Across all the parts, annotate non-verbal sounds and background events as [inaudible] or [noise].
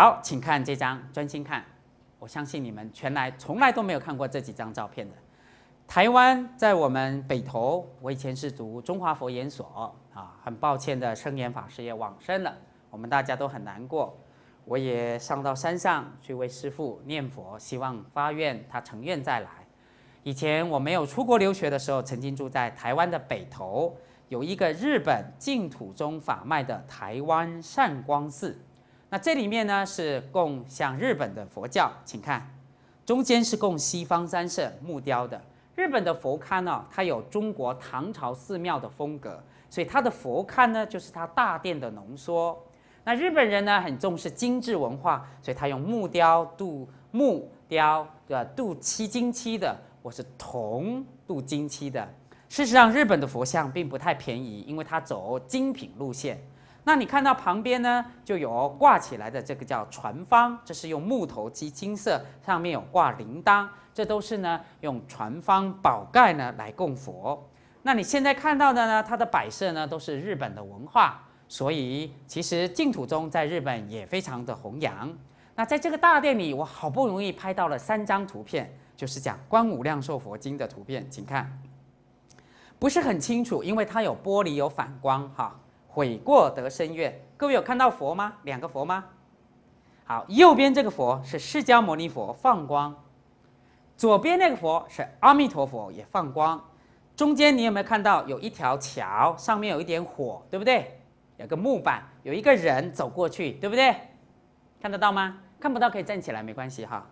好，请看这张，专心看。我相信你们全来从来都没有看过这几张照片的。台湾在我们北投，我以前是读中华佛研所啊，很抱歉的，生严法师也往生了，我们大家都很难过。我也上到山上去为师傅念佛，希望发愿他成愿再来。以前我没有出国留学的时候，曾经住在台湾的北投，有一个日本净土宗法脉的台湾善光寺。那这里面呢是供像日本的佛教，请看，中间是供西方三圣木雕的。日本的佛龛呢，它有中国唐朝寺庙的风格，所以它的佛龛呢就是它大殿的浓缩。那日本人呢很重视精致文化，所以他用木雕、镀木雕对吧？镀漆、金漆的，我是铜镀金漆的。事实上，日本的佛像并不太便宜，因为它走精品路线。那你看到旁边呢，就有挂起来的这个叫船方，这是用木头及金色，上面有挂铃铛，这都是呢用船方宝盖呢来供佛。那你现在看到的呢，它的摆设呢都是日本的文化，所以其实净土宗在日本也非常的弘扬。那在这个大殿里，我好不容易拍到了三张图片，就是讲《观无量寿佛经》的图片，请看，不是很清楚，因为它有玻璃有反光哈。悔过得生愿。各位有看到佛吗？两个佛吗？好，右边这个佛是释迦牟尼佛放光，左边那个佛是阿弥陀佛也放光，中间你有没有看到有一条桥，上面有一点火，对不对？有个木板，有一个人走过去，对不对？看得到吗？看不到可以站起来，没关系哈。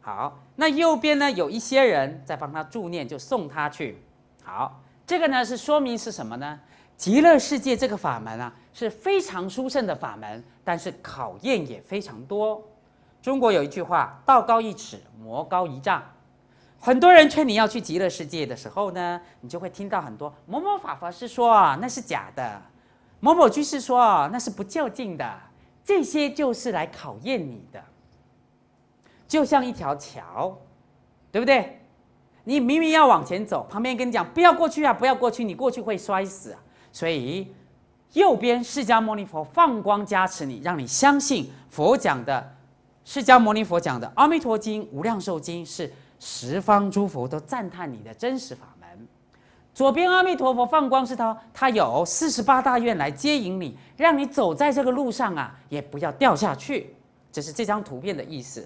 好，那右边呢有一些人在帮他助念，就送他去。好，这个呢是说明是什么呢？极乐世界这个法门啊，是非常殊胜的法门，但是考验也非常多。中国有一句话：“道高一尺，魔高一丈。”很多人劝你要去极乐世界的时候呢，你就会听到很多某某法法师说啊，那是假的；某某居士说啊，那是不较劲的。这些就是来考验你的，就像一条桥，对不对？你明明要往前走，旁边跟你讲：“不要过去啊，不要过去，你过去会摔死啊。”所以，右边释迦牟尼佛放光加持你，让你相信佛讲的、释迦牟尼佛讲的《阿弥陀经》《无量寿经》，是十方诸佛都赞叹你的真实法门。左边阿弥陀佛放光是他，他有四十八大愿来接引你，让你走在这个路上啊，也不要掉下去。这是这张图片的意思。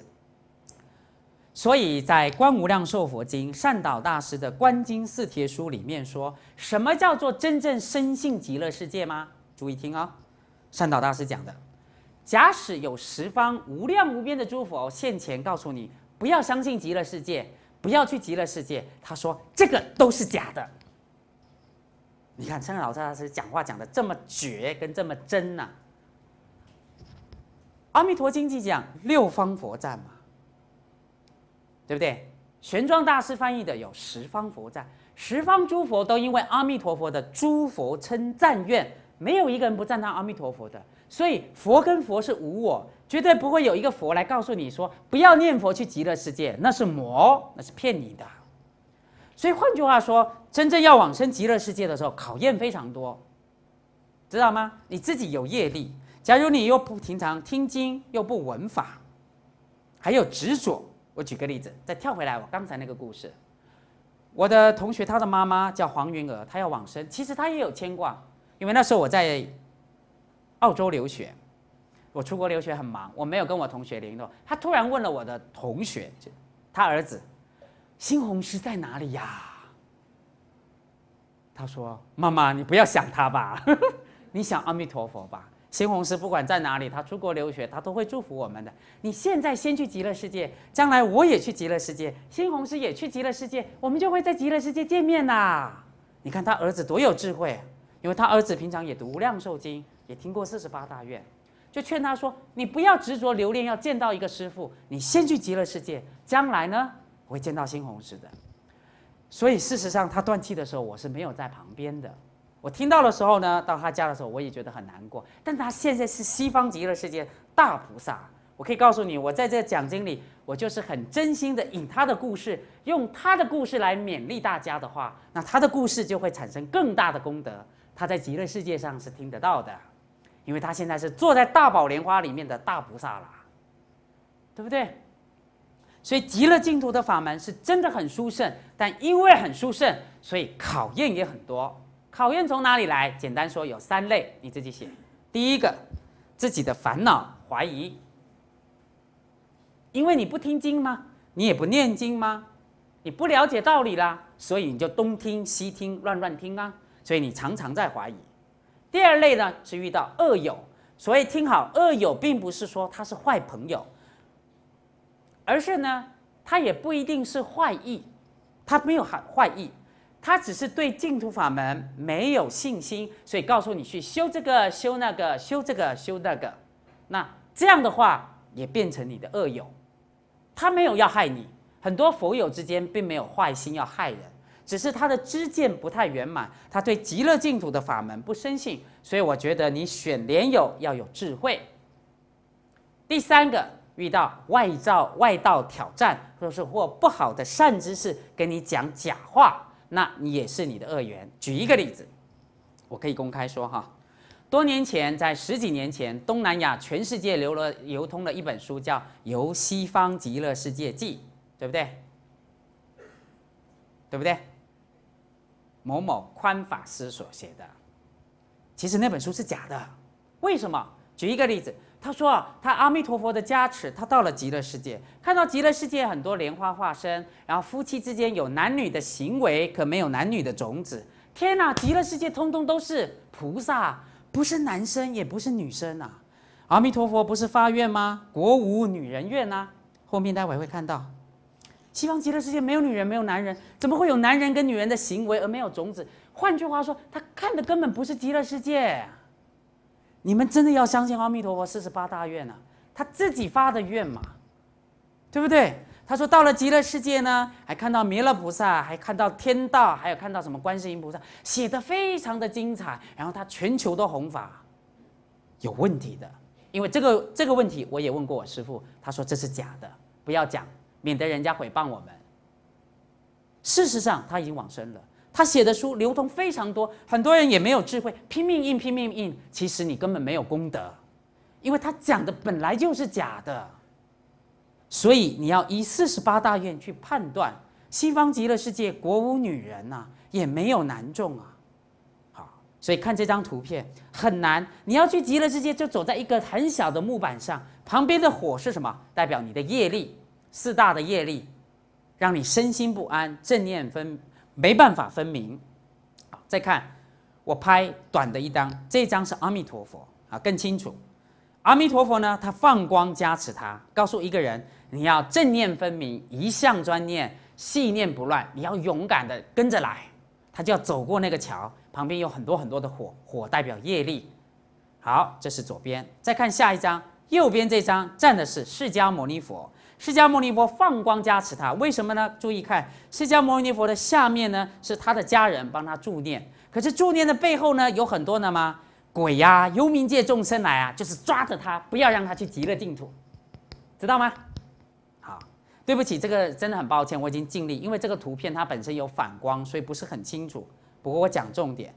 所以在《观无量寿佛经》善导大师的《观经四帖书》里面说什么叫做真正深信极乐世界吗？注意听啊，善导大师讲的：假使有十方无量无边的诸佛现前告诉你，不要相信极乐世界，不要去极乐世界，他说这个都是假的。你看圣老大师讲话讲的这么绝，跟这么真呢？《阿弥陀经》讲六方佛在嘛？对不对？玄奘大师翻译的有十方佛赞，十方诸佛都因为阿弥陀佛的诸佛称赞愿，没有一个人不赞叹阿弥陀佛的。所以佛跟佛是无我，绝对不会有一个佛来告诉你说不要念佛去极乐世界，那是魔，那是骗你的。所以换句话说，真正要往生极乐世界的时候，考验非常多，知道吗？你自己有业力，假如你又不平常听经，又不闻法，还有执着。我举个例子，再跳回来我刚才那个故事，我的同学他的妈妈叫黄云娥，她要往生，其实她也有牵挂，因为那时候我在澳洲留学，我出国留学很忙，我没有跟我同学联络。他突然问了我的同学，他儿子新红师在哪里呀？他说：“妈妈，你不要想他吧，[laughs] 你想阿弥陀佛吧。”新红师不管在哪里，他出国留学，他都会祝福我们的。你现在先去极乐世界，将来我也去极乐世界，新红师也去极乐世界，我们就会在极乐世界见面啦。你看他儿子多有智慧，因为他儿子平常也读《无量寿经》，也听过四十八大愿，就劝他说：“你不要执着留恋，要见到一个师傅，你先去极乐世界，将来呢会见到新红师的。”所以事实上，他断气的时候，我是没有在旁边的。我听到的时候呢，到他家的时候，我也觉得很难过。但他现在是西方极乐世界大菩萨，我可以告诉你，我在这讲经里，我就是很真心的引他的故事，用他的故事来勉励大家的话，那他的故事就会产生更大的功德。他在极乐世界上是听得到的，因为他现在是坐在大宝莲花里面的大菩萨了，对不对？所以极乐净土的法门是真的很殊胜，但因为很殊胜，所以考验也很多。考验从哪里来？简单说有三类，你自己写。第一个，自己的烦恼怀疑，因为你不听经吗？你也不念经吗？你不了解道理啦，所以你就东听西听，乱乱听啊，所以你常常在怀疑。第二类呢是遇到恶友，所以听好，恶友并不是说他是坏朋友，而是呢他也不一定是坏意，他没有坏坏意。他只是对净土法门没有信心，所以告诉你去修这个、修那个、修这个、修那个。那这样的话也变成你的恶友。他没有要害你，很多佛友之间并没有坏心要害人，只是他的知见不太圆满，他对极乐净土的法门不深信。所以我觉得你选莲友要有智慧。第三个遇到外造外道挑战，或者是或不好的善知识跟你讲假话。那你也是你的恶缘。举一个例子，我可以公开说哈，多年前，在十几年前，东南亚全世界流了流通了一本书，叫《游西方极乐世界记》，对不对？对不对？某某宽法师所写的，其实那本书是假的。为什么？举一个例子。他说啊，他阿弥陀佛的加持，他到了极乐世界，看到极乐世界很多莲花化身，然后夫妻之间有男女的行为，可没有男女的种子。天哪，极乐世界通通都是菩萨，不是男生也不是女生啊！阿弥陀佛不是发愿吗？国无女人愿啊。后面待会会看到，西方极乐世界没有女人，没有男人，怎么会有男人跟女人的行为而没有种子？换句话说，他看的根本不是极乐世界。你们真的要相信阿弥陀佛四十八大愿呢？他自己发的愿嘛，对不对？他说到了极乐世界呢，还看到弥勒菩萨，还看到天道，还有看到什么观世音菩萨，写的非常的精彩。然后他全球都弘法，有问题的，因为这个这个问题我也问过我师父，他说这是假的，不要讲，免得人家诽谤我们。事实上他已经往生了。他写的书流通非常多，很多人也没有智慧，拼命印，拼命印。其实你根本没有功德，因为他讲的本来就是假的。所以你要依四十八大愿去判断。西方极乐世界国无女人呐，也没有男众啊。好，所以看这张图片很难。你要去极乐世界，就走在一个很小的木板上，旁边的火是什么？代表你的业力，四大的业力，让你身心不安，正念分。没办法分明，好，再看我拍短的一张，这张是阿弥陀佛啊，更清楚。阿弥陀佛呢，他放光加持他，告诉一个人，你要正念分明，一向专念，细念不乱。你要勇敢的跟着来，他就要走过那个桥，旁边有很多很多的火，火代表业力。好，这是左边。再看下一张，右边这张站的是释迦牟尼佛。释迦牟尼佛放光加持他，为什么呢？注意看，释迦牟尼佛的下面呢是他的家人帮他助念，可是助念的背后呢有很多呢吗？鬼呀、幽冥界众生来啊，就是抓着他，不要让他去极乐净土，知道吗？好，对不起，这个真的很抱歉，我已经尽力，因为这个图片它本身有反光，所以不是很清楚。不过我讲重点，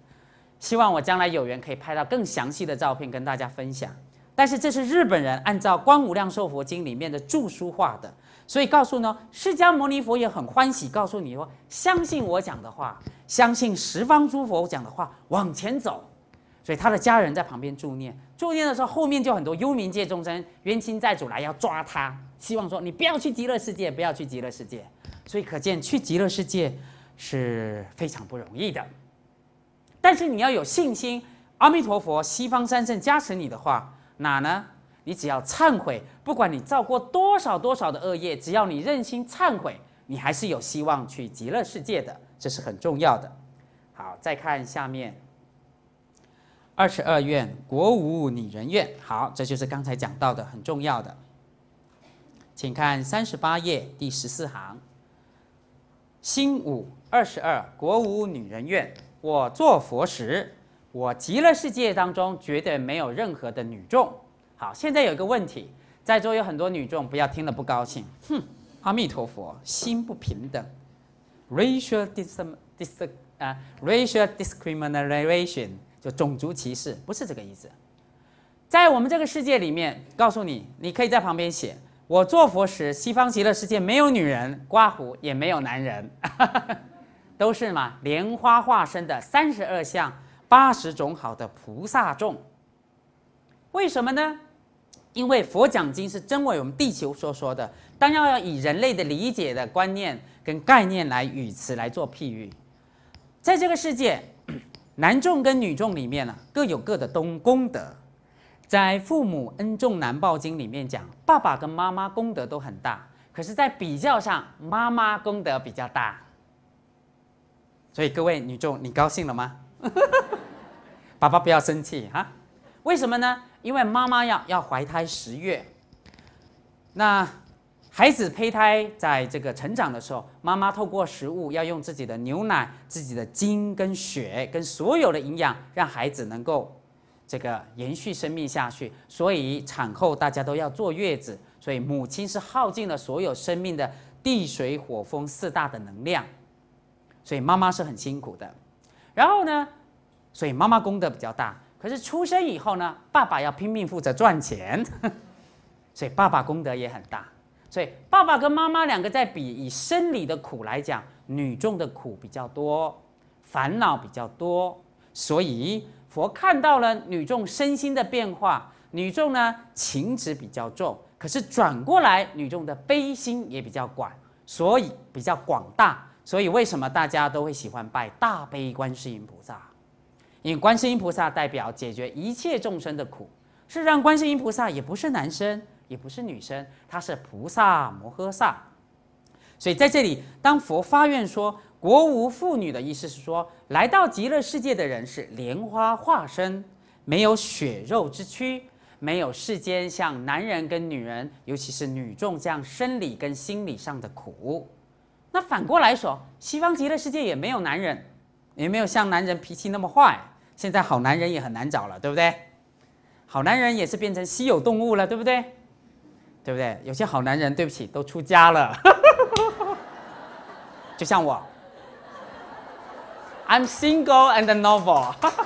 希望我将来有缘可以拍到更详细的照片跟大家分享。但是这是日本人按照《观无量寿佛经》里面的注疏画的，所以告诉呢，释迦牟尼佛也很欢喜，告诉你说：相信我讲的话，相信十方诸佛讲的话，往前走。所以他的家人在旁边助念，助念的时候，后面就很多幽冥界众生、冤亲债主来要抓他，希望说：你不要去极乐世界，不要去极乐世界。所以可见去极乐世界是非常不容易的。但是你要有信心，阿弥陀佛、西方三圣加持你的话。哪呢？你只要忏悔，不管你造过多少多少的恶业，只要你认心忏悔，你还是有希望去极乐世界的。这是很重要的。好，再看下面。二十二愿，国无女人愿。好，这就是刚才讲到的很重要的。请看三十八页第十四行。心五二十二，国无女人愿。我做佛时。我极乐世界当中绝对没有任何的女众。好，现在有一个问题，在座有很多女众，不要听了不高兴。哼，阿弥陀佛，心不平等，racial dis dis 啊，racial discrimination 就种族歧视，不是这个意思。在我们这个世界里面，告诉你，你可以在旁边写，我做佛时，西方极乐世界没有女人刮胡，也没有男人，[laughs] 都是嘛莲花化身的三十二相。八十种好的菩萨众，为什么呢？因为佛讲经是真为我们地球所说的，当然要以人类的理解的观念跟概念来语词来做譬喻。在这个世界，[clears throat] 男众跟女众里面呢，各有各的东功德。在《父母恩重难报经》里面讲，爸爸跟妈妈功德都很大，可是，在比较上，妈妈功德比较大。所以，各位女众，你高兴了吗？[laughs] 爸爸不要生气哈，为什么呢？因为妈妈要要怀胎十月，那孩子胚胎在这个成长的时候，妈妈透过食物要用自己的牛奶、自己的精跟血跟所有的营养，让孩子能够这个延续生命下去。所以产后大家都要坐月子，所以母亲是耗尽了所有生命的地水火风四大的能量，所以妈妈是很辛苦的。然后呢？所以妈妈功德比较大，可是出生以后呢，爸爸要拼命负责赚钱，所以爸爸功德也很大。所以爸爸跟妈妈两个在比，以生理的苦来讲，女众的苦比较多，烦恼比较多。所以佛看到了女众身心的变化，女众呢情执比较重，可是转过来，女众的悲心也比较广，所以比较广大。所以为什么大家都会喜欢拜大悲观世音菩萨？因观世音菩萨代表解决一切众生的苦，事实上观世音菩萨也不是男生，也不是女生，他是菩萨摩诃萨。所以在这里，当佛发愿说“国无妇女”的意思是说，来到极乐世界的人是莲花化身，没有血肉之躯，没有世间像男人跟女人，尤其是女众这样生理跟心理上的苦。那反过来说，西方极乐世界也没有男人，也没有像男人脾气那么坏。现在好男人也很难找了，对不对？好男人也是变成稀有动物了，对不对？对不对？有些好男人，对不起，都出家了，[laughs] 就像我。I'm single and n o v e l [laughs]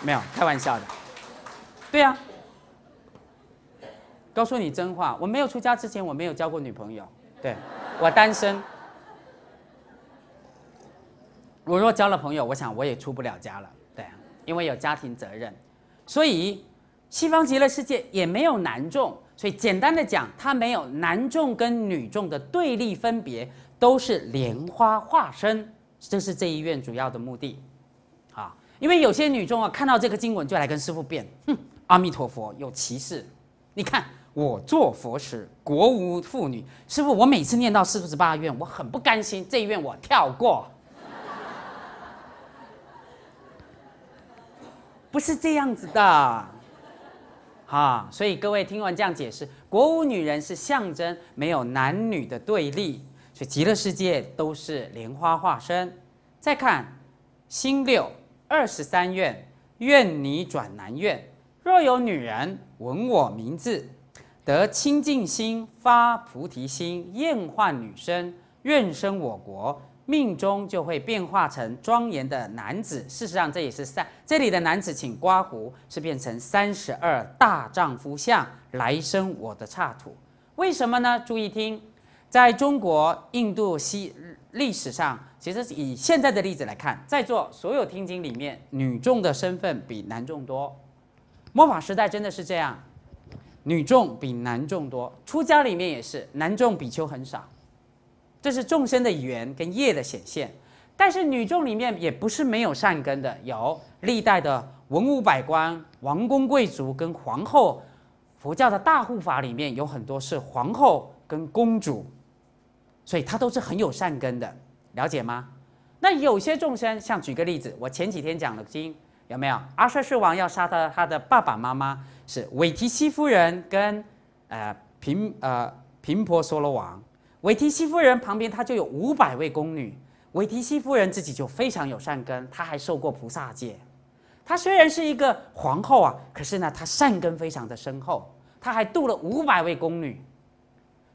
没有开玩笑的。对呀，告诉你真话，我没有出家之前，我没有交过女朋友，对我单身。我若交了朋友，我想我也出不了家了，对，因为有家庭责任，所以西方极乐世界也没有男众，所以简单的讲，它没有男众跟女众的对立分别，都是莲花化身，这是这一院主要的目的，啊，因为有些女众啊，看到这个经文就来跟师父辩，哼，阿弥陀佛有歧视，你看我做佛时国无妇女，师傅，我每次念到四十八愿，我很不甘心，这一愿我跳过。不是这样子的，哈！所以各位听完这样解释，国无女人是象征没有男女的对立，所以极乐世界都是莲花化身。再看星六二十三愿，愿你转男愿，若有女人闻我名字，得清净心，发菩提心，厌患女身，愿生我国。命中就会变化成庄严的男子。事实上，这也是三这里的男子请刮胡，是变成三十二大丈夫相。来生我的差土。为什么呢？注意听，在中国、印度西历史上，其实以现在的例子来看，在座所有听经里面，女众的身份比男众多。末法时代真的是这样，女众比男众多。出家里面也是，男众比丘很少。这是众生的缘跟业的显现，但是女众里面也不是没有善根的，有历代的文武百官、王公贵族跟皇后，佛教的大护法里面有很多是皇后跟公主，所以她都是很有善根的，了解吗？那有些众生，像举个例子，我前几天讲的经有没有？阿帅世王要杀他，他的爸爸妈妈是韦提希夫人跟呃频呃频婆娑罗王。韦提希夫人旁边，她就有五百位宫女。韦提希夫人自己就非常有善根，她还受过菩萨戒。她虽然是一个皇后啊，可是呢，她善根非常的深厚，她还度了五百位宫女。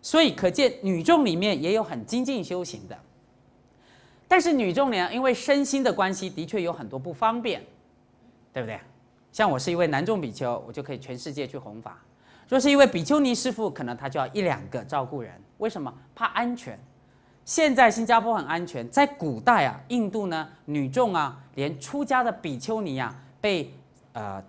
所以可见女众里面也有很精进修行的。但是女众呢，因为身心的关系，的确有很多不方便，对不对？像我是一位男众比丘，我就可以全世界去弘法。若是一位比丘尼师傅可能他就要一两个照顾人，为什么？怕安全。现在新加坡很安全，在古代啊，印度呢，女众啊，连出家的比丘尼啊，被呃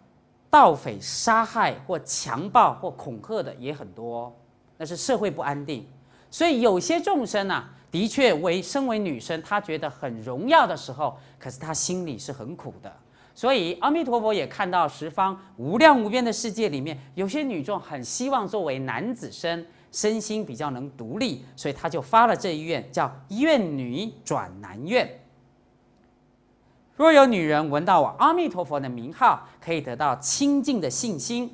盗匪杀害或强暴或恐吓的也很多，那是社会不安定。所以有些众生啊，的确为身为女生，她觉得很荣耀的时候，可是她心里是很苦的。所以，阿弥陀佛也看到十方无量无边的世界里面，有些女众很希望作为男子身，身心比较能独立，所以他就发了这一愿，叫愿女转男愿。若有女人闻到我阿弥陀佛的名号，可以得到清净的信心。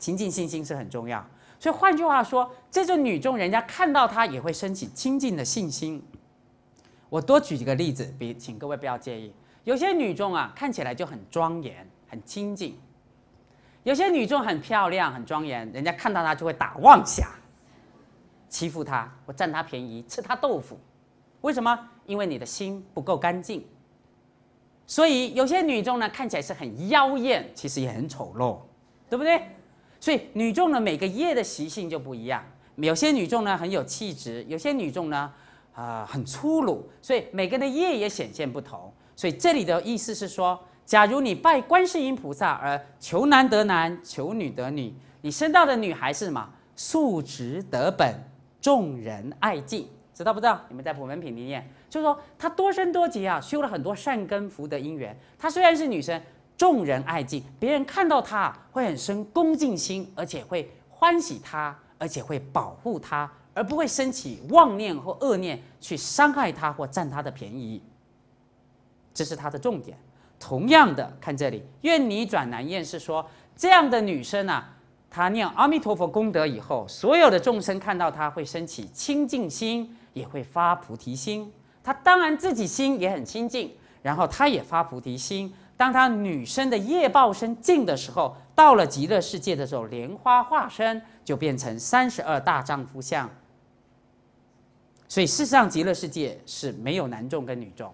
清净信心是很重要，所以换句话说，这种女众人家看到她也会升起清净的信心。我多举几个例子，比请各位不要介意。有些女众啊，看起来就很庄严、很清静；有些女众很漂亮、很庄严，人家看到她就会打妄想，欺负她，我占她便宜，吃她豆腐。为什么？因为你的心不够干净。所以有些女众呢，看起来是很妖艳，其实也很丑陋，对不对？所以女众的每个业的习性就不一样。有些女众呢很有气质，有些女众呢啊很粗鲁。所以每个人的业也显现不同。所以这里的意思是说，假如你拜观世音菩萨而求男得男，求女得女，你生到的女孩是什么？素直得本，众人爱敬，知道不知道？你们在普门品里念，就是说她多生多劫啊，修了很多善根福德因缘。她虽然是女生，众人爱敬，别人看到她会很生恭敬心，而且会欢喜她，而且会保护她，而不会生起妄念或恶念去伤害她或占她的便宜。这是他的重点。同样的，看这里，愿你转男厌是说，这样的女生呢，她念阿弥陀佛功德以后，所有的众生看到她会升起清净心，也会发菩提心。她当然自己心也很清净，然后她也发菩提心。当她女生的业报声尽的时候，到了极乐世界的时候，莲花化身就变成三十二大丈夫相。所以，事实上极乐世界是没有男众跟女众。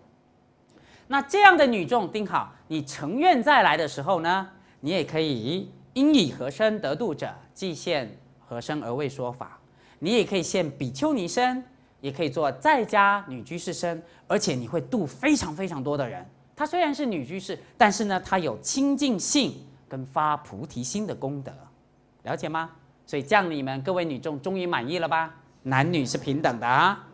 那这样的女众定好，你成愿再来的时候呢，你也可以因以何身得度者，即现何身而为说法。你也可以现比丘尼身，也可以做在家女居士身，而且你会度非常非常多的人。她虽然是女居士，但是呢，她有清净性跟发菩提心的功德，了解吗？所以这样，你们各位女众终于满意了吧？男女是平等的啊。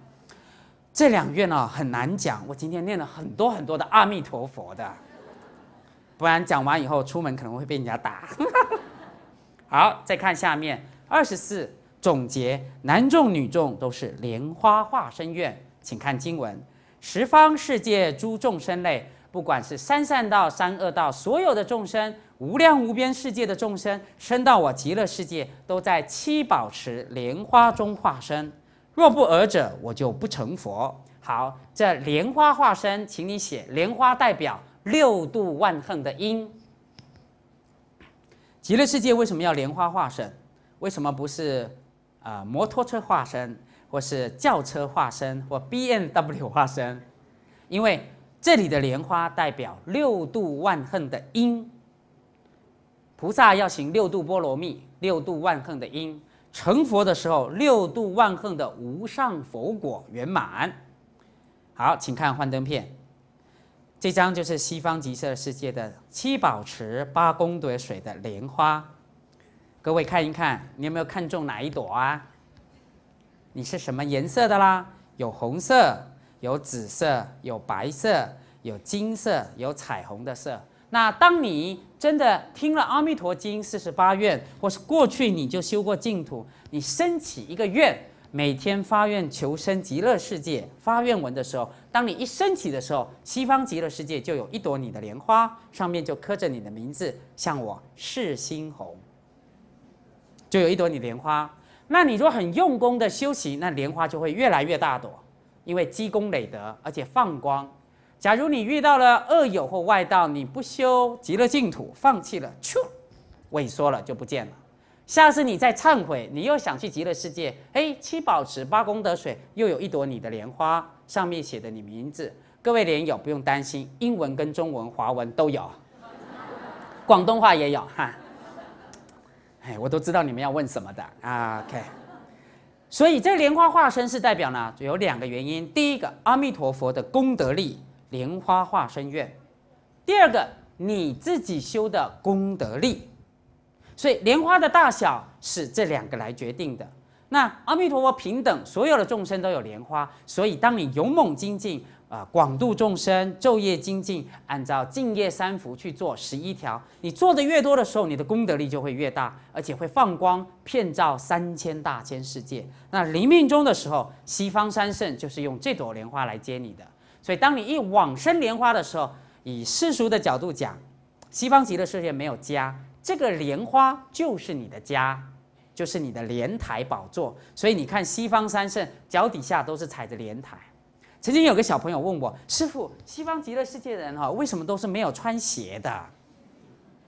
这两愿呢很难讲，我今天念了很多很多的阿弥陀佛的，不然讲完以后出门可能会被人家打。[laughs] 好，再看下面二十四总结，男众女众都是莲花化身愿，请看经文：十方世界诸众生类，不管是三善道、三恶道，所有的众生，无量无边世界的众生，生到我极乐世界，都在七宝池莲花中化身。若不尔者，我就不成佛。好，这莲花化身，请你写。莲花代表六度万恨的因。极乐世界为什么要莲花化身？为什么不是啊摩托车化身，或是轿车化身，或 BMW 化身？因为这里的莲花代表六度万恨的因。菩萨要行六度波罗蜜，六度万恨的因。成佛的时候，六度万恒的无上佛果圆满。好，请看幻灯片，这张就是西方极乐世界的七宝池八功德水的莲花。各位看一看，你有没有看中哪一朵啊？你是什么颜色的啦？有红色，有紫色，有白色，有金色，有彩虹的色。那当你真的听了《阿弥陀经》四十八愿，或是过去你就修过净土，你升起一个愿，每天发愿求生极乐世界，发愿文的时候，当你一升起的时候，西方极乐世界就有一朵你的莲花，上面就刻着你的名字，像我世心红，就有一朵你莲花。那你若很用功的修行，那莲花就会越来越大朵，因为积功累德，而且放光。假如你遇到了恶友或外道，你不修极乐净土，放弃了，咻，萎缩了就不见了。下次你再忏悔，你又想去极乐世界，哎，七宝池八功德水又有一朵你的莲花，上面写的你名字。各位莲友不用担心，英文跟中文、华文都有，广东话也有哈。哎，我都知道你们要问什么的啊。OK，所以这莲花化身是代表呢，有两个原因。第一个，阿弥陀佛的功德力。莲花化身愿；第二个你自己修的功德力，所以莲花的大小是这两个来决定的。那阿弥陀佛平等，所有的众生都有莲花，所以当你勇猛精进啊，广度众生，昼夜精进，按照净业三福去做十一条，你做的越多的时候，你的功德力就会越大，而且会放光遍照三千大千世界。那临命终的时候，西方三圣就是用这朵莲花来接你的。所以，当你一往生莲花的时候，以世俗的角度讲，西方极乐世界没有家，这个莲花就是你的家，就是你的莲台宝座。所以你看，西方三圣脚底下都是踩着莲台。曾经有个小朋友问我，师傅，西方极乐世界人哈，为什么都是没有穿鞋的？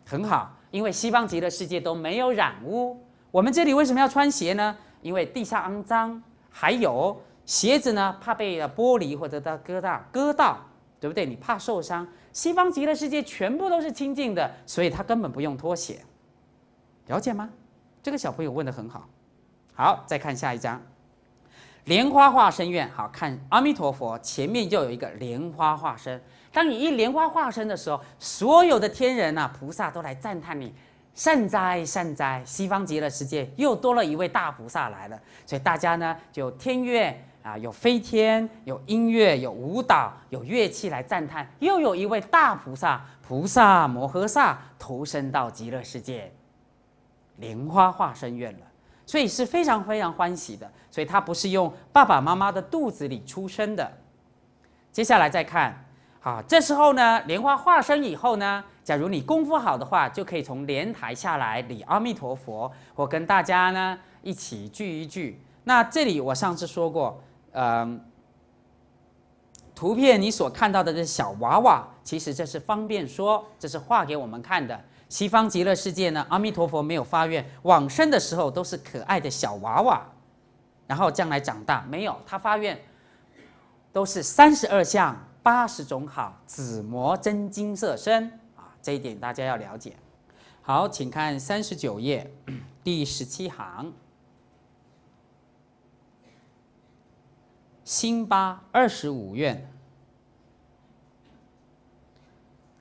很好，因为西方极乐世界都没有染污。我们这里为什么要穿鞋呢？因为地下肮脏，还有。鞋子呢，怕被玻璃或者它割到割到，对不对？你怕受伤。西方极乐世界全部都是清净的，所以他根本不用脱鞋，了解吗？这个小朋友问得很好。好，再看下一章，莲花化身院，好看阿弥陀佛前面就有一个莲花化身。当你一莲花化身的时候，所有的天人呐、菩萨都来赞叹你，善哉善哉！西方极乐世界又多了一位大菩萨来了，所以大家呢就天愿啊，有飞天，有音乐，有舞蹈，有乐器来赞叹。又有一位大菩萨，菩萨摩诃萨，投身到极乐世界，莲花化身院了，所以是非常非常欢喜的。所以他不是用爸爸妈妈的肚子里出生的。接下来再看，啊，这时候呢，莲花化身以后呢，假如你功夫好的话，就可以从莲台下来礼阿弥陀佛。我跟大家呢一起聚一聚。那这里我上次说过。嗯，图片你所看到的这小娃娃，其实这是方便说，这是画给我们看的。西方极乐世界呢，阿弥陀佛没有发愿往生的时候都是可爱的小娃娃，然后将来长大没有，他发愿都是三十二相八十种好，紫磨真金色身啊，这一点大家要了解。好，请看三十九页第十七行。辛八二十五院，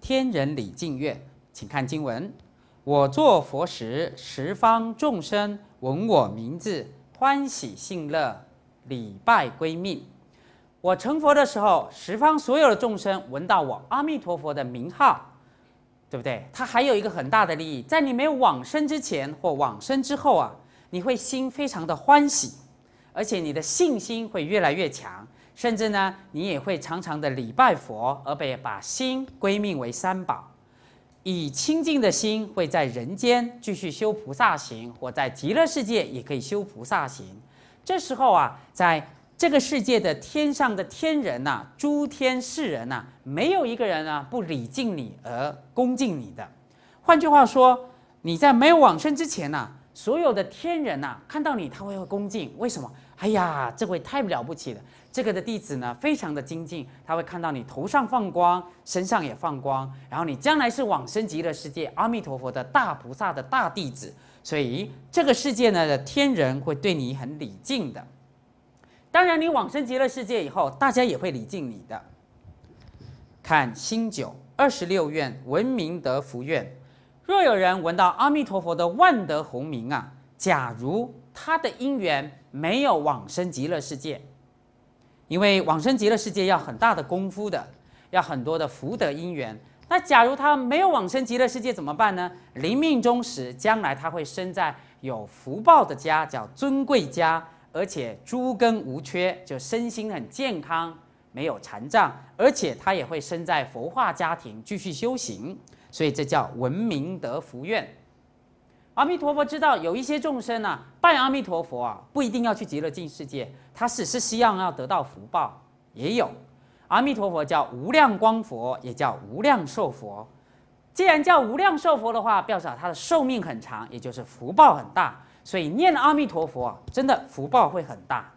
天人礼敬院，请看经文。我作佛时，十方众生闻我名字，欢喜信乐，礼拜归命。我成佛的时候，十方所有的众生闻到我阿弥陀佛的名号，对不对？它还有一个很大的利益，在你没有往生之前或往生之后啊，你会心非常的欢喜。而且你的信心会越来越强，甚至呢，你也会常常的礼拜佛，而被把心归命为三宝，以清净的心会在人间继续修菩萨行，或在极乐世界也可以修菩萨行。这时候啊，在这个世界的天上的天人呐，诸天世人呐，没有一个人啊不礼敬你而恭敬你的。换句话说，你在没有往生之前呐，所有的天人呐，看到你他会恭敬，为什么？哎呀，这回太了不起了！这个的弟子呢，非常的精进，他会看到你头上放光，身上也放光，然后你将来是往生极乐世界阿弥陀佛的大菩萨的大弟子，所以这个世界呢的天人会对你很礼敬的。当然，你往生极乐世界以后，大家也会礼敬你的。看新九二十六愿闻名得福愿，若有人闻到阿弥陀佛的万德洪名啊，假如他的因缘。没有往生极乐世界，因为往生极乐世界要很大的功夫的，要很多的福德因缘。那假如他没有往生极乐世界怎么办呢？临命终时，将来他会生在有福报的家，叫尊贵家，而且诸根无缺，就身心很健康，没有残障，而且他也会生在佛化家庭，继续修行。所以这叫闻名得福愿。阿弥陀佛知道有一些众生啊，拜阿弥陀佛啊，不一定要去极乐净世界，他只是希望要得到福报。也有，阿弥陀佛叫无量光佛，也叫无量寿佛。既然叫无量寿佛的话，表示他的寿命很长，也就是福报很大。所以念阿弥陀佛，真的福报会很大，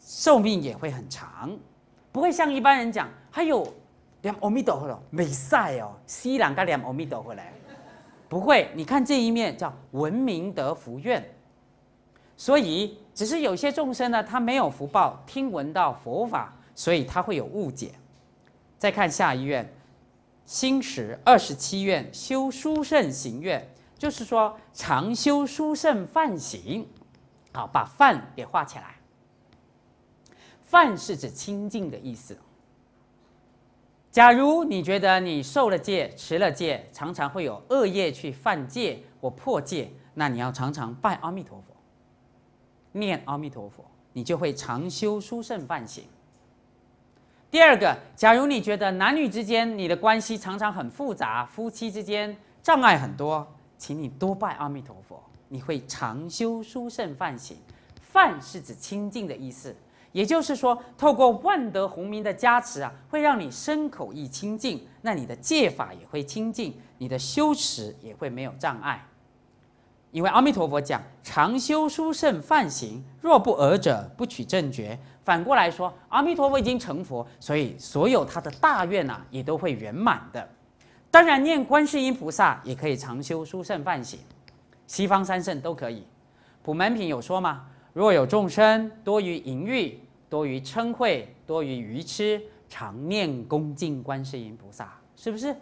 寿命也会很长，不会像一般人讲，还有念阿弥陀佛咯，未使哦，西人噶念阿弥陀佛嘞。不会，你看这一面叫文明得福愿，所以只是有些众生呢，他没有福报，听闻到佛法，所以他会有误解。再看下一面，新时二十七愿修书圣行愿，就是说常修书圣范行，好，把范给画起来。范是指清净的意思。假如你觉得你受了戒、持了戒，常常会有恶业去犯戒或破戒，那你要常常拜阿弥陀佛、念阿弥陀佛，你就会长修殊胜梵行。第二个，假如你觉得男女之间你的关系常常很复杂，夫妻之间障碍很多，请你多拜阿弥陀佛，你会长修殊胜范行。梵是指清净的意思。也就是说，透过万德洪明的加持啊，会让你身口意清净，那你的戒法也会清净，你的修持也会没有障碍。因为阿弥陀佛讲常修殊胜犯行，若不尔者不取正觉。反过来说，阿弥陀佛已经成佛，所以所有他的大愿呐也都会圆满的。当然，念观世音菩萨也可以常修殊胜犯行，西方三圣都可以。普门品有说嘛，若有众生多于淫欲。多于称慧，多于愚痴，常念恭敬观世音菩萨，是不是？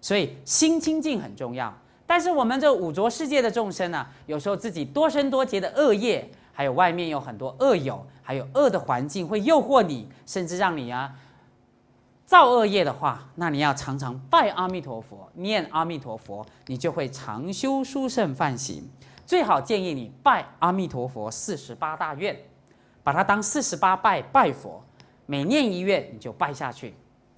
所以心清净很重要。但是我们这五浊世界的众生呢，有时候自己多生多劫的恶业，还有外面有很多恶友，还有恶的环境，会诱惑你，甚至让你啊造恶业的话，那你要常常拜阿弥陀佛，念阿弥陀佛，你就会长修殊胜梵行。最好建议你拜阿弥陀佛四十八大愿。把它当四十八拜拜佛，每念一愿你就拜下去，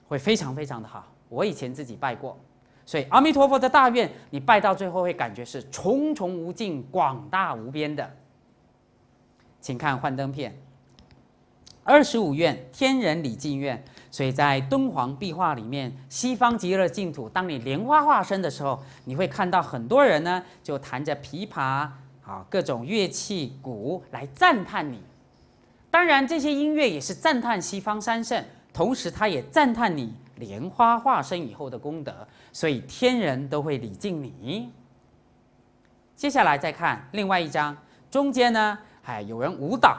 会非常非常的好。我以前自己拜过，所以阿弥陀佛的大愿，你拜到最后会感觉是重重无尽、广大无边的。请看幻灯片。二十五愿天人礼敬愿，所以在敦煌壁画里面，西方极乐净土，当你莲花化身的时候，你会看到很多人呢就弹着琵琶啊各种乐器鼓来赞叹你。当然，这些音乐也是赞叹西方三圣，同时他也赞叹你莲花化身以后的功德，所以天人都会礼敬你。接下来再看另外一张，中间呢，哎，有人舞蹈，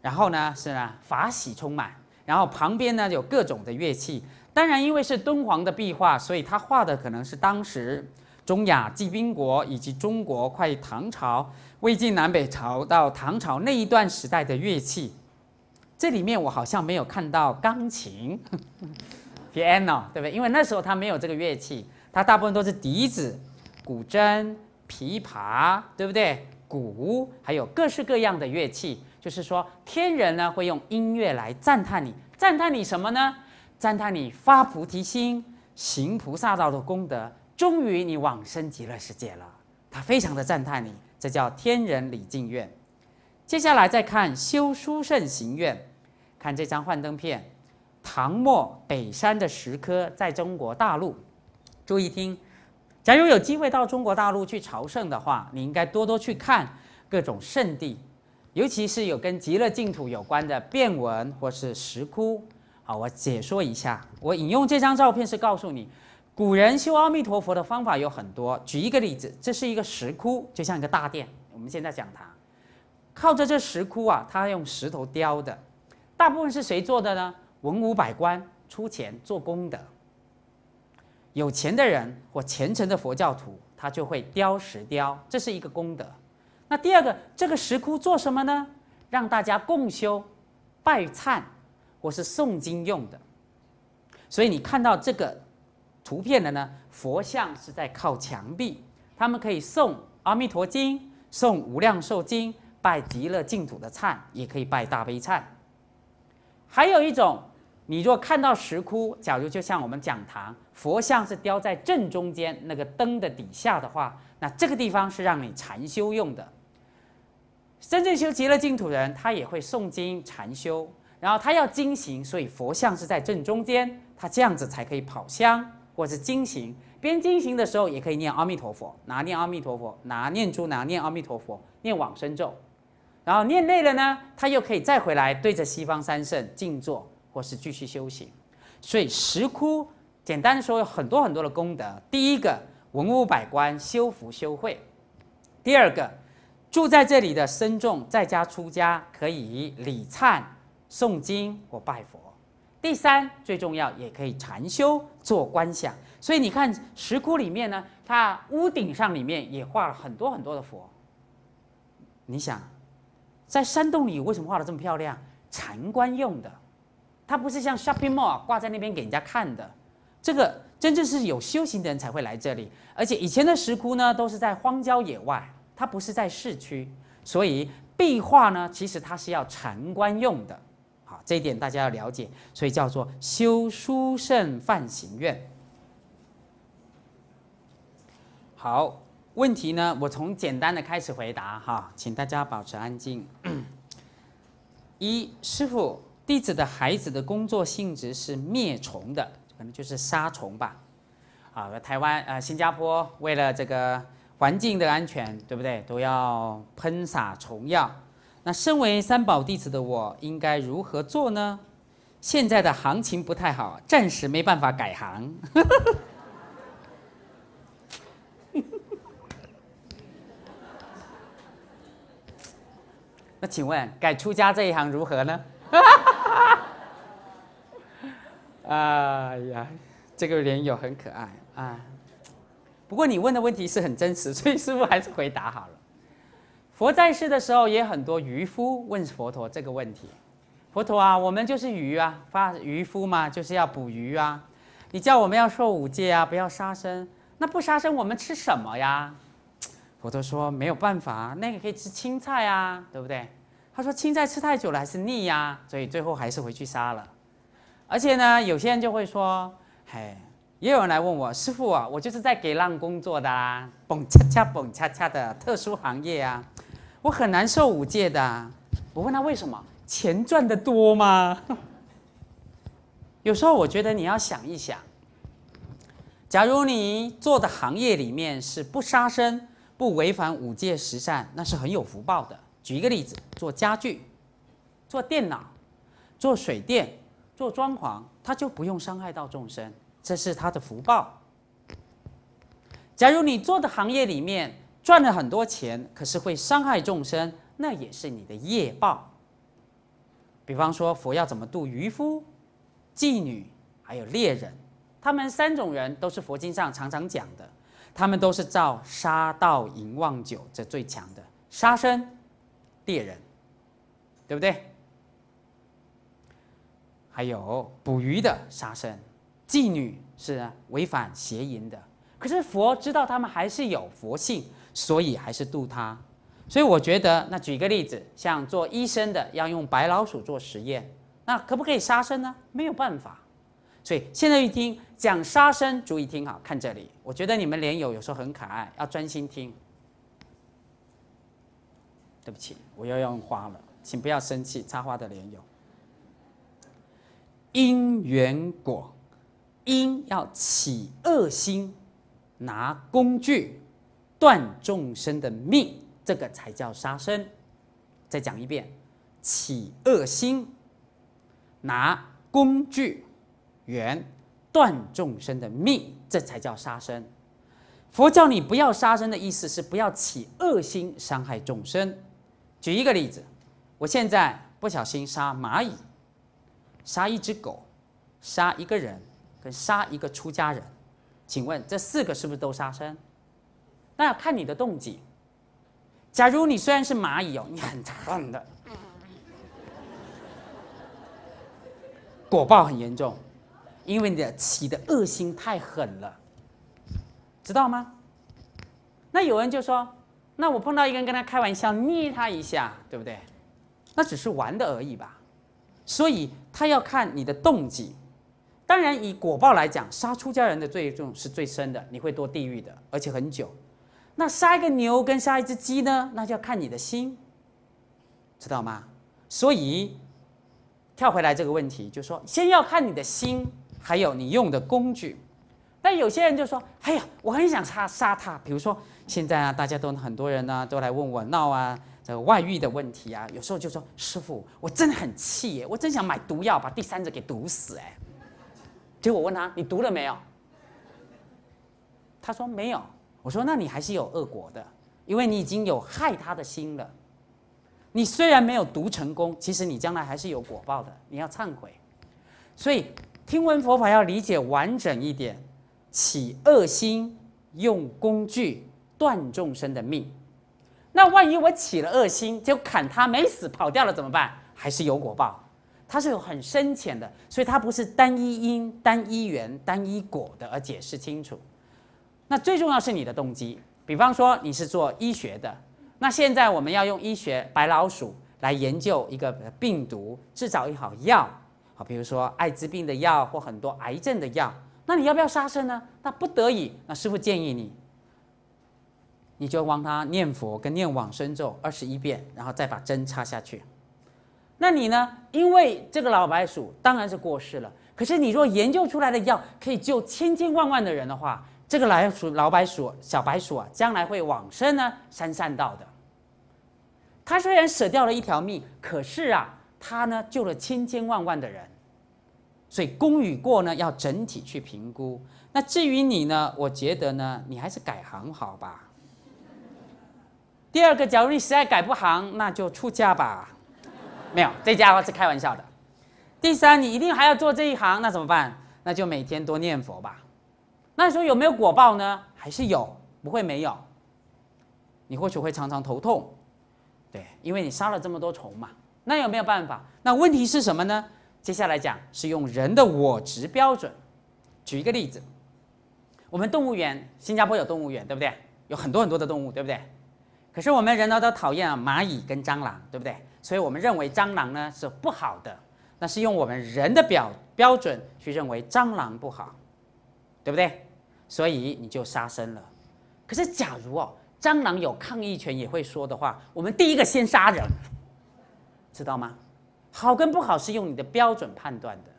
然后呢是呢法喜充满，然后旁边呢有各种的乐器。当然，因为是敦煌的壁画，所以他画的可能是当时。中亚、季宾国以及中国，快唐朝、魏晋南北朝到唐朝那一段时代的乐器，这里面我好像没有看到钢琴，[laughs] piano，对不对？因为那时候他没有这个乐器，他大部分都是笛子、古筝、琵琶，对不对？鼓，还有各式各样的乐器。就是说，天人呢会用音乐来赞叹你，赞叹你什么呢？赞叹你发菩提心、行菩萨道的功德。终于你往生极乐世界了，他非常的赞叹你，这叫天人礼敬愿。接下来再看修殊胜行愿，看这张幻灯片，唐末北山的石刻在中国大陆。注意听，假如有机会到中国大陆去朝圣的话，你应该多多去看各种圣地，尤其是有跟极乐净土有关的变文或是石窟。好，我解说一下，我引用这张照片是告诉你。古人修阿弥陀佛的方法有很多，举一个例子，这是一个石窟，就像一个大殿。我们现在讲它，靠着这石窟啊，它用石头雕的，大部分是谁做的呢？文武百官出钱做功德，有钱的人或虔诚的佛教徒，他就会雕石雕，这是一个功德。那第二个，这个石窟做什么呢？让大家共修、拜忏或是诵经用的。所以你看到这个。图片的呢，佛像是在靠墙壁，他们可以诵《阿弥陀经》、诵《无量寿经》，拜极乐净土的忏，也可以拜大悲忏。还有一种，你若看到石窟，假如就像我们讲堂，佛像是雕在正中间那个灯的底下的话，那这个地方是让你禅修用的。真正修极乐净土人，他也会诵经禅修，然后他要精行，所以佛像是在正中间，他这样子才可以跑香。或是进行边进行的时候，也可以念阿弥陀佛，拿念阿弥陀佛，拿念珠，拿念阿弥陀佛，念往生咒。然后念累了呢，他又可以再回来对着西方三圣静坐，或是继续修行。所以石窟，简单的说，有很多很多的功德。第一个，文武百官修福修慧；第二个，住在这里的僧众在家出家可以礼忏、诵经或拜佛。第三最重要，也可以禅修做观想。所以你看石窟里面呢，它屋顶上里面也画了很多很多的佛。你想，在山洞里为什么画的这么漂亮？禅观用的，它不是像 shopping mall 挂在那边给人家看的。这个真正是有修行的人才会来这里，而且以前的石窟呢都是在荒郊野外，它不是在市区，所以壁画呢其实它是要禅观用的。这一点大家要了解，所以叫做修书圣范行愿。好，问题呢，我从简单的开始回答哈，请大家保持安静。[clears throat] 一，师傅弟子的孩子的工作性质是灭虫的，可能就是杀虫吧。啊，台湾呃，新加坡为了这个环境的安全，对不对？都要喷洒虫药。那身为三宝弟子的我应该如何做呢？现在的行情不太好，暂时没办法改行。[laughs] 那请问改出家这一行如何呢？[laughs] 哎呀，这个莲友很可爱啊。不过你问的问题是很真实，所以师傅还是回答好了。佛在世的时候也很多渔夫问佛陀这个问题，佛陀啊，我们就是鱼啊，发渔夫嘛，就是要捕鱼啊。你叫我们要受五戒啊，不要杀生，那不杀生我们吃什么呀？佛陀说没有办法，那个可以吃青菜啊，对不对？他说青菜吃太久了还是腻呀，所以最后还是回去杀了。而且呢，有些人就会说，嘿。”也有人来问我师傅啊，我就是在给浪工作的啦，蹦恰恰蹦恰恰的特殊行业啊。我很难受五戒的，我问他为什么？钱赚的多吗？[laughs] 有时候我觉得你要想一想，假如你做的行业里面是不杀生、不违反五戒十善，那是很有福报的。举一个例子，做家具、做电脑、做水电、做装潢，他就不用伤害到众生，这是他的福报。假如你做的行业里面，赚了很多钱，可是会伤害众生，那也是你的业报。比方说，佛要怎么度渔夫、妓女，还有猎人？他们三种人都是佛经上常常讲的，他们都是造杀道、淫妄、酒这最强的杀生、猎人，对不对？还有捕鱼的杀生，妓女是违反邪淫的，可是佛知道他们还是有佛性。所以还是度他，所以我觉得那举个例子，像做医生的要用白老鼠做实验，那可不可以杀生呢？没有办法，所以现在一听讲杀生，注意听，好看这里，我觉得你们莲友有时候很可爱，要专心听。对不起，我又用花了，请不要生气，插花的莲友。因缘果，因要起恶心，拿工具。断众生的命，这个才叫杀生。再讲一遍，起恶心，拿工具，缘断众生的命，这才叫杀生。佛教你不要杀生的意思是不要起恶心伤害众生。举一个例子，我现在不小心杀蚂蚁，杀一只狗，杀一个人，跟杀一个出家人，请问这四个是不是都杀生？那要看你的动机。假如你虽然是蚂蚁哦，你很脏的，果报很严重，因为你的起的恶心太狠了，知道吗？那有人就说：“那我碰到一个人跟他开玩笑，捏他一下，对不对？那只是玩的而已吧。”所以他要看你的动机。当然，以果报来讲，杀出家人的罪重是最深的，你会堕地狱的，而且很久。那杀一个牛跟杀一只鸡呢？那就要看你的心，知道吗？所以跳回来这个问题，就说先要看你的心，还有你用的工具。但有些人就说：“哎呀，我很想杀杀他。”比如说现在啊，大家都很多人呢都来问我闹啊这个外遇的问题啊，有时候就说：“师傅，我真的很气耶，我真想买毒药把第三者给毒死哎。”结果我问他：“你毒了没有？”他说：“没有。”我说，那你还是有恶果的，因为你已经有害他的心了。你虽然没有读成功，其实你将来还是有果报的。你要忏悔。所以听闻佛法要理解完整一点。起恶心，用工具断众生的命。那万一我起了恶心，就砍他没死，跑掉了怎么办？还是有果报。它是有很深浅的，所以它不是单一因、单一缘、单一果的，而解释清楚。那最重要是你的动机，比方说你是做医学的，那现在我们要用医学白老鼠来研究一个病毒，制造一好药，好，比如说艾滋病的药或很多癌症的药，那你要不要杀生呢？那不得已，那师傅建议你，你就帮他念佛跟念往生咒二十一遍，然后再把针插下去。那你呢？因为这个老白鼠当然是过世了，可是你若研究出来的药可以救千千万万的人的话。这个老鼠、老白鼠、小白鼠啊，将来会往生呢三善道的。他虽然舍掉了一条命，可是啊，他呢救了千千万万的人，所以功与过呢要整体去评估。那至于你呢，我觉得呢，你还是改行好吧。第二个，假如你实在改不行，那就出家吧。没有，这家伙是开玩笑的。第三，你一定还要做这一行，那怎么办？那就每天多念佛吧。那时候有没有果报呢？还是有，不会没有。你或许会常常头痛，对，因为你杀了这么多虫嘛。那有没有办法？那问题是什么呢？接下来讲是用人的我执标准。举一个例子，我们动物园，新加坡有动物园，对不对？有很多很多的动物，对不对？可是我们人呢都讨厌啊蚂蚁跟蟑螂，对不对？所以我们认为蟑螂呢是不好的，那是用我们人的表标准去认为蟑螂不好，对不对？所以你就杀生了，可是假如哦，蟑螂有抗议权也会说的话，我们第一个先杀人，知道吗？好跟不好是用你的标准判断的，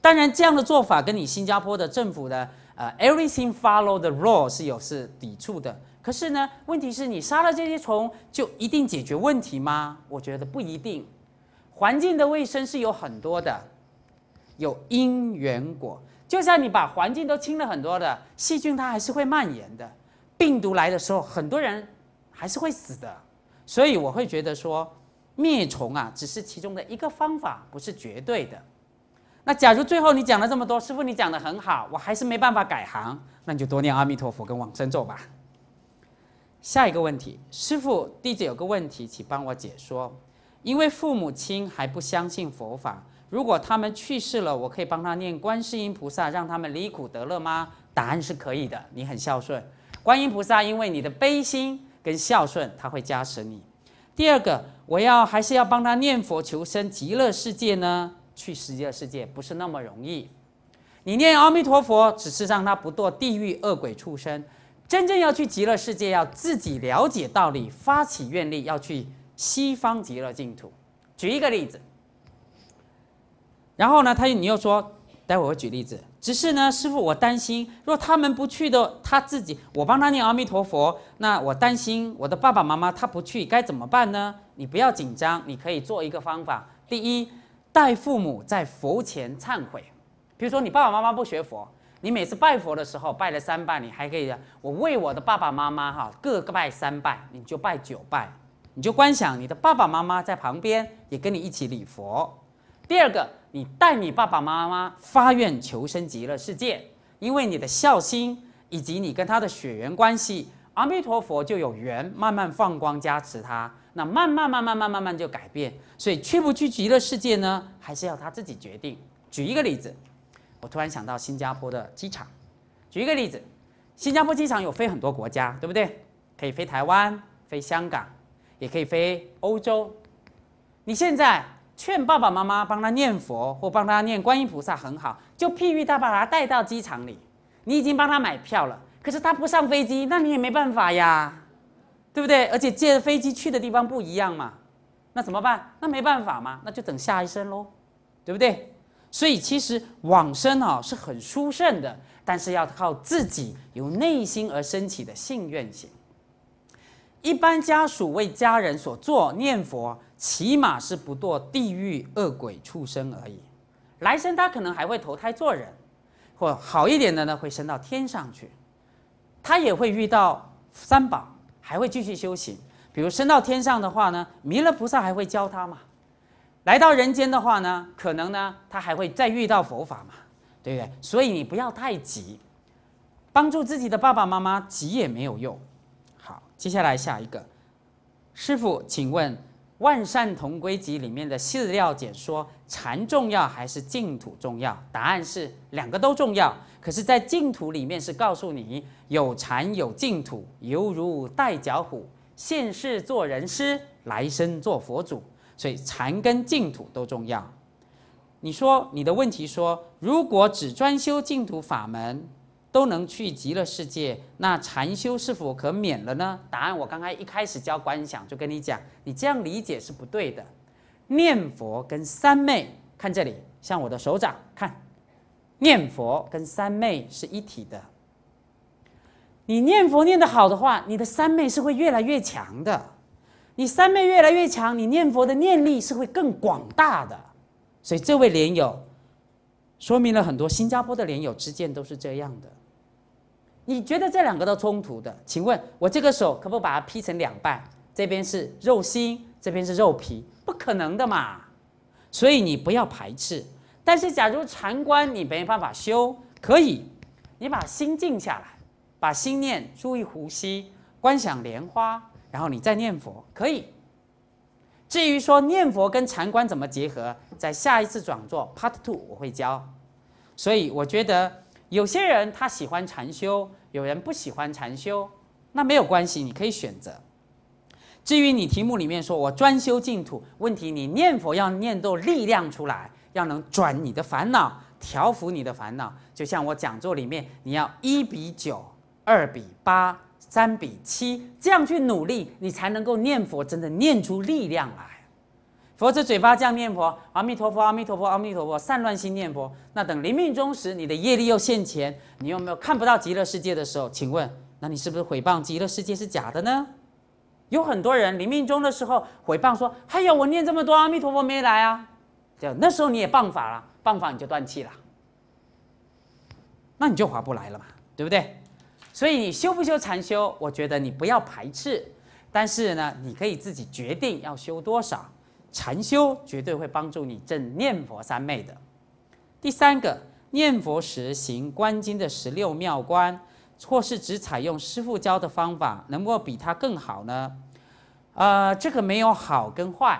当然这样的做法跟你新加坡的政府的呃，everything follow the rule 是有是抵触的。可是呢，问题是你杀了这些虫就一定解决问题吗？我觉得不一定，环境的卫生是有很多的，有因缘果。就像你把环境都清了很多的细菌，它还是会蔓延的。病毒来的时候，很多人还是会死的。所以我会觉得说，灭虫啊，只是其中的一个方法，不是绝对的。那假如最后你讲了这么多，师傅你讲的很好，我还是没办法改行，那你就多念阿弥陀佛跟往生咒吧。下一个问题，师傅弟子有个问题，请帮我解说，因为父母亲还不相信佛法。如果他们去世了，我可以帮他念观世音菩萨，让他们离苦得乐吗？答案是可以的。你很孝顺，观音菩萨因为你的悲心跟孝顺，他会加持你。第二个，我要还是要帮他念佛求生极乐世界呢？去极乐世界不是那么容易。你念阿弥陀佛，只是让他不堕地狱恶鬼畜生。真正要去极乐世界，要自己了解道理，发起愿力，要去西方极乐净土。举一个例子。然后呢？他你又说，待会儿我举例子。只是呢，师傅，我担心，若他们不去的，他自己，我帮他念阿弥陀佛。那我担心我的爸爸妈妈他不去该怎么办呢？你不要紧张，你可以做一个方法。第一，带父母在佛前忏悔。比如说，你爸爸妈妈不学佛，你每次拜佛的时候拜了三拜，你还可以，我为我的爸爸妈妈哈各拜三拜，你就拜九拜，你就观想你的爸爸妈妈在旁边也跟你一起礼佛。第二个。你带你爸爸妈妈发愿求生极乐世界，因为你的孝心以及你跟他的血缘关系，阿弥陀佛就有缘慢慢放光加持他，那慢慢慢慢慢慢慢就改变。所以去不去极乐世界呢，还是要他自己决定。举一个例子，我突然想到新加坡的机场。举一个例子，新加坡机场有飞很多国家，对不对？可以飞台湾，飞香港，也可以飞欧洲。你现在。劝爸爸妈妈帮他念佛或帮他念观音菩萨很好，就譬喻他把他带到机场里，你已经帮他买票了，可是他不上飞机，那你也没办法呀，对不对？而且借飞机去的地方不一样嘛，那怎么办？那没办法嘛，那就等下一生喽，对不对？所以其实往生啊是很殊胜的，但是要靠自己由内心而升起的信愿心。一般家属为家人所做念佛。起码是不堕地狱恶鬼畜生而已，来生他可能还会投胎做人，或好一点的呢，会升到天上去，他也会遇到三宝，还会继续修行。比如升到天上的话呢，弥勒菩萨还会教他嘛。来到人间的话呢，可能呢他还会再遇到佛法嘛，对不对？所以你不要太急，帮助自己的爸爸妈妈急也没有用。好，接下来下一个，师傅，请问。《万善同归集》里面的释料解说，禅重要还是净土重要？答案是两个都重要。可是，在净土里面是告诉你，有禅有净土，犹如戴脚虎，现世做人师，来生做佛祖。所以，禅跟净土都重要。你说你的问题说，如果只专修净土法门？都能去极乐世界，那禅修是否可免了呢？答案我刚才一开始教观想就跟你讲，你这样理解是不对的。念佛跟三昧，看这里，像我的手掌，看念佛跟三昧是一体的。你念佛念得好的话，你的三昧是会越来越强的。你三昧越来越强，你念佛的念力是会更广大的。所以这位莲友，说明了很多新加坡的莲友之见都是这样的。你觉得这两个都冲突的？请问，我这个手可不可以把它劈成两半？这边是肉心，这边是肉皮，不可能的嘛。所以你不要排斥。但是，假如禅观你没办法修，可以，你把心静下来，把心念注意呼吸，观想莲花，然后你再念佛，可以。至于说念佛跟禅观怎么结合，在下一次转座 Part Two 我会教。所以我觉得。有些人他喜欢禅修，有人不喜欢禅修，那没有关系，你可以选择。至于你题目里面说，我专修净土，问题你念佛要念到力量出来，要能转你的烦恼，调伏你的烦恼。就像我讲座里面，你要一比九，二比八，三比七，这样去努力，你才能够念佛，真的念出力量来。佛在嘴巴这样念佛，阿弥陀佛，阿弥陀佛，阿弥陀佛。散乱心念佛，那等临命终时，你的业力又现前，你又没有看不到极乐世界的时候，请问，那你是不是诽谤极乐世界是假的呢？有很多人临命终的时候诽谤说：“哎呀，我念这么多阿弥陀佛没来啊！”就那时候你也谤法了，谤法你就断气了，那你就划不来了嘛，对不对？所以你修不修禅修，我觉得你不要排斥，但是呢，你可以自己决定要修多少。禅修绝对会帮助你正念佛三昧的。第三个，念佛时行观经的十六妙观，或是只采用师父教的方法，能够比它更好呢？呃，这个没有好跟坏。